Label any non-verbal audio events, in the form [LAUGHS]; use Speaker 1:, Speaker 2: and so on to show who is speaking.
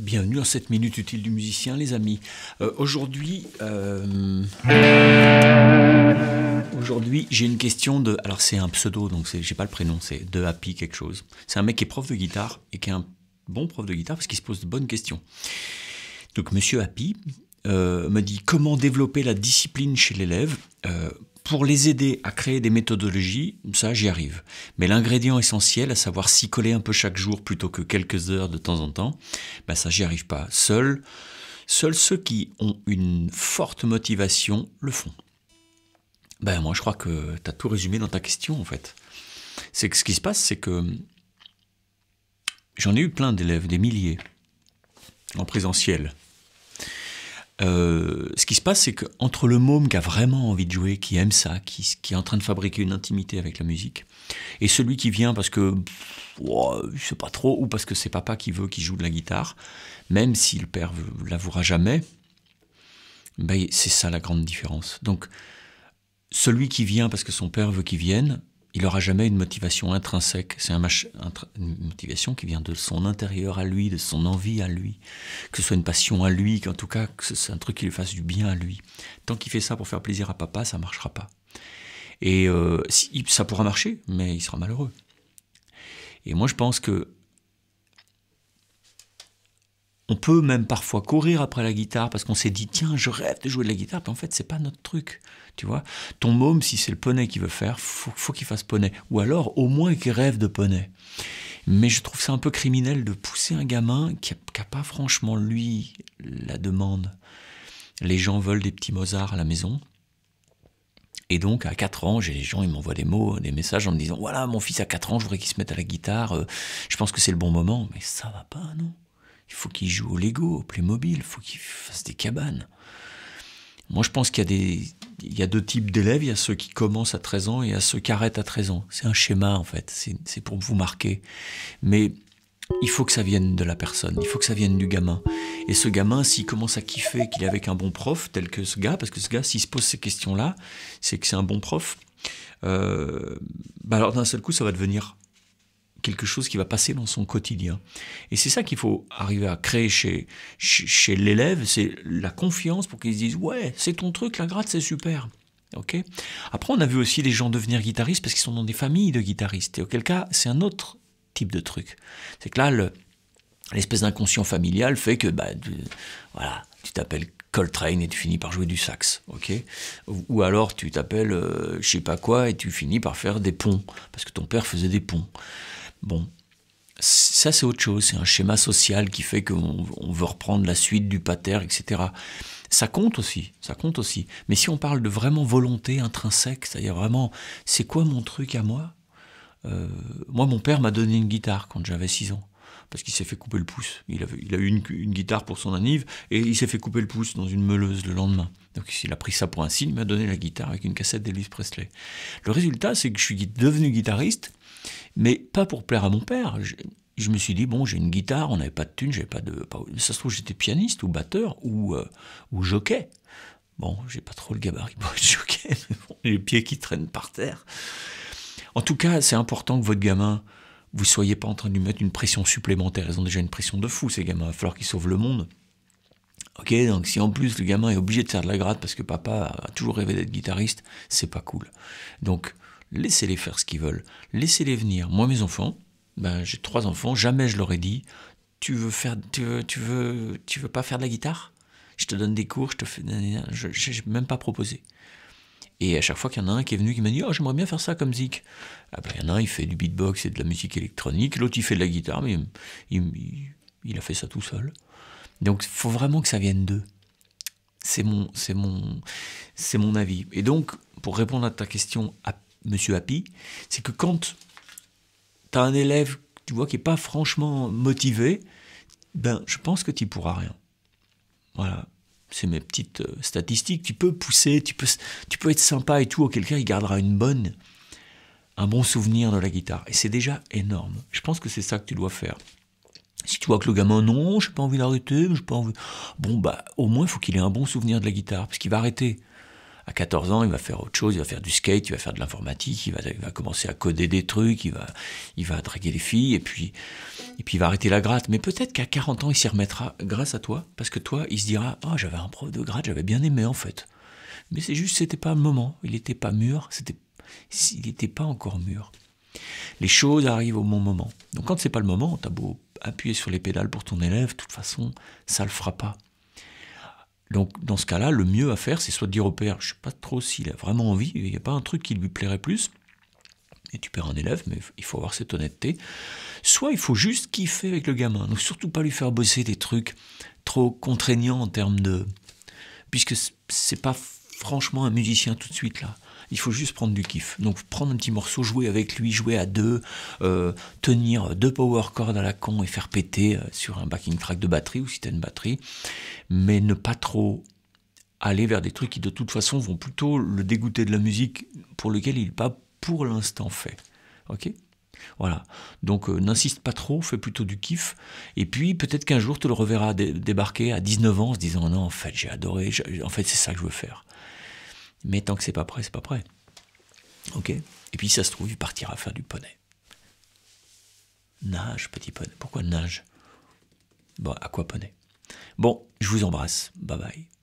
Speaker 1: Bienvenue en cette minute utile du musicien, les amis. Euh, aujourd'hui, euh, aujourd'hui, j'ai une question de. Alors, c'est un pseudo, donc j'ai pas le prénom, c'est de Happy quelque chose. C'est un mec qui est prof de guitare et qui est un bon prof de guitare parce qu'il se pose de bonnes questions. Donc, monsieur Happy euh, me dit comment développer la discipline chez l'élève pour les aider à créer des méthodologies, ça j'y arrive. Mais l'ingrédient essentiel, à savoir s'y coller un peu chaque jour plutôt que quelques heures de temps en temps, ben ça j'y arrive pas. Seul, seuls ceux qui ont une forte motivation le font. Ben moi je crois que tu as tout résumé dans ta question en fait. C'est que ce qui se passe, c'est que j'en ai eu plein d'élèves, des milliers, en présentiel, euh, ce qui se passe, c'est qu'entre le môme qui a vraiment envie de jouer, qui aime ça, qui, est en train de fabriquer une intimité avec la musique, et celui qui vient parce que, je sais pas trop, ou parce que c'est papa qui veut qu'il joue de la guitare, même si le père l'avouera jamais, ben, c'est ça la grande différence. Donc, celui qui vient parce que son père veut qu'il vienne, il n'aura jamais une motivation intrinsèque. C'est une motivation qui vient de son intérieur à lui, de son envie à lui, que ce soit une passion à lui, qu'en tout cas, que c'est un truc qui lui fasse du bien à lui. Tant qu'il fait ça pour faire plaisir à papa, ça ne marchera pas. Et euh, ça pourra marcher, mais il sera malheureux. Et moi, je pense que on peut même parfois courir après la guitare parce qu'on s'est dit tiens je rêve de jouer de la guitare, mais en fait c'est pas notre truc, tu vois. Ton môme si c'est le poney qui veut faire, faut, faut qu'il fasse poney, ou alors au moins qu'il rêve de poney. Mais je trouve ça un peu criminel de pousser un gamin qui n'a pas franchement lui la demande. Les gens veulent des petits Mozart à la maison, et donc, à 4 ans, j'ai les gens, ils m'envoient des mots, des messages en me disant Voilà, mon fils à 4 ans, je voudrais qu'il se mette à la guitare, euh, je pense que c'est le bon moment. Mais ça va pas, non il faut qu'il joue au Lego, au Playmobil, il faut qu'il fasse des cabanes. Moi, je pense qu'il y a deux types d'élèves. Il y a ceux qui commencent à 13 ans et il y a ceux qui arrêtent à 13 ans. C'est un schéma, en fait. C'est pour vous marquer. Mais il faut que ça vienne de la personne. Il faut que ça vienne du gamin. Et ce gamin, s'il commence à kiffer qu'il est avec un bon prof, tel que ce gars, parce que ce gars, s'il se pose ces questions-là, c'est que c'est un bon prof. Euh, bah, alors d'un seul coup, ça va devenir quelque chose qui va passer dans son quotidien. Et c'est ça qu'il faut arriver à créer chez, chez, l'élève, c'est la confiance pour qu'ils se disent ouais, c'est ton truc, la gratte, c'est super. ok Après, on a vu aussi les gens devenir guitaristes parce qu'ils sont dans des familles de guitaristes. Et auquel cas, c'est un autre type de truc. C'est que là, l'espèce d'inconscient familial fait que bah, tu, voilà, tu t'appelles Coltrane et tu finis par jouer du sax, ok Ou alors tu t'appelles je euh, je sais pas quoi et tu finis par faire des ponts, parce que ton père faisait des ponts. Bon, ça c'est autre chose, c'est un schéma social qui fait qu'on veut reprendre la suite du pater, etc. Ça compte aussi, ça compte aussi. Mais si on parle de vraiment volonté intrinsèque, c'est-à-dire vraiment, c'est quoi mon truc à moi euh, Moi, mon père m'a donné une guitare quand j'avais 6 ans, parce qu'il s'est fait couper le pouce. Il, a eu une, guitare pour son anniv, et il s'est fait couper le pouce dans une meuleuse le lendemain. Donc il a pris ça pour un signe, il m'a donné la guitare avec une cassette d'Elvis Presley. Le résultat, c'est que je suis devenu guitariste, mais pas pour plaire à mon père. Je, me suis dit, bon, j'ai une guitare, on n'avait pas de thunes, j'avais pas de. ça se trouve, j'étais pianiste ou batteur ou, euh, ou jockey. Bon, j'ai pas trop le gabarit pour être [LAUGHS] jockey, les pieds qui traînent par terre. En tout cas, c'est important que votre gamin, vous soyez pas en train de lui mettre une pression supplémentaire. Ils ont déjà une pression de fou, ces gamins. Il va falloir qu'ils sauvent le monde. Ok, donc si en plus le gamin est obligé de faire de la gratte parce que papa a toujours rêvé d'être guitariste, c'est pas cool. Donc, laissez-les faire ce qu'ils veulent, laissez-les venir. Moi, mes enfants, ben, j'ai trois enfants, jamais je leur ai dit tu veux faire, tu veux, tu veux, pas faire de la guitare Je te donne des cours, je te fais, je, j'ai même pas proposé. Et à chaque fois qu'il y en a un qui est venu qui m'a dit Oh, j'aimerais bien faire ça comme Zik. Après ah ben, il y en a un, il fait du beatbox et de la musique électronique. L'autre, il fait de la guitare, mais il, a fait ça tout seul. Donc, il faut vraiment que ça vienne d'eux. C'est mon, c'est mon, c'est mon avis. Et donc, pour répondre à ta question, à Monsieur Happy, c'est que quand tu as un élève, tu vois, qui n'est pas franchement motivé, ben, je pense que tu pourras rien. Voilà, c'est mes petites euh, statistiques. Tu peux pousser, tu peux, tu peux être sympa et tout, auquel cas il gardera une bonne, un bon souvenir de la guitare. Et c'est déjà énorme. Je pense que c'est ça que tu dois faire. Si tu vois que le gamin, non, je n'ai pas envie d'arrêter, je pas envie. Bon, bah, au moins, il faut qu'il ait un bon souvenir de la guitare, parce qu'il va arrêter à 14 ans, il va faire autre chose, il va faire du skate, il va faire de l'informatique, il va, commencer à coder des trucs, il va, il va draguer des filles, et puis, et puis il va arrêter la gratte. Mais peut-être qu'à 40 ans, il s'y remettra grâce à toi, parce que toi, il se dira ah, j'avais un prof de gratte, j'avais bien aimé en fait. Mais c'est juste, c'était pas le moment, il n'était pas mûr, c'était, il n'était pas encore mûr. Les choses arrivent au bon moment. Donc quand c'est pas le moment, t'as beau appuyer sur les pédales pour ton élève, de toute façon, ça le fera pas. Donc dans ce cas-là, le mieux à faire, c'est soit de dire au père, je ne sais pas trop s'il a vraiment envie, il n'y a pas un truc qui lui plairait plus, et tu perds un élève, mais il faut avoir cette honnêteté. Soit il faut juste kiffer avec le gamin, donc surtout pas lui faire bosser des trucs trop contraignants en termes de, puisque c'est pas franchement un musicien tout de suite là. Il faut juste prendre du kiff. Donc prendre un petit morceau, jouer avec lui, jouer à deux, euh, tenir deux power cords à la con et faire péter euh, sur un backing track de batterie ou si t'as une batterie, mais ne pas trop aller vers des trucs qui de toute façon vont plutôt le dégoûter de la musique pour lequel il n'est pas pour l'instant fait. Ok voilà. Donc euh, n'insiste pas trop, fais plutôt du kiff. Et puis peut-être qu'un jour tu le reverras débarquer à 19 ans en se disant non en fait j'ai adoré, en fait c'est ça que je veux faire. Mais tant que c'est pas prêt, c'est pas prêt. Ok Et puis, ça se trouve, il partira faire du poney. Nage, petit poney. Pourquoi nage Bon, bah, à quoi poney Bon, je vous embrasse. Bye bye.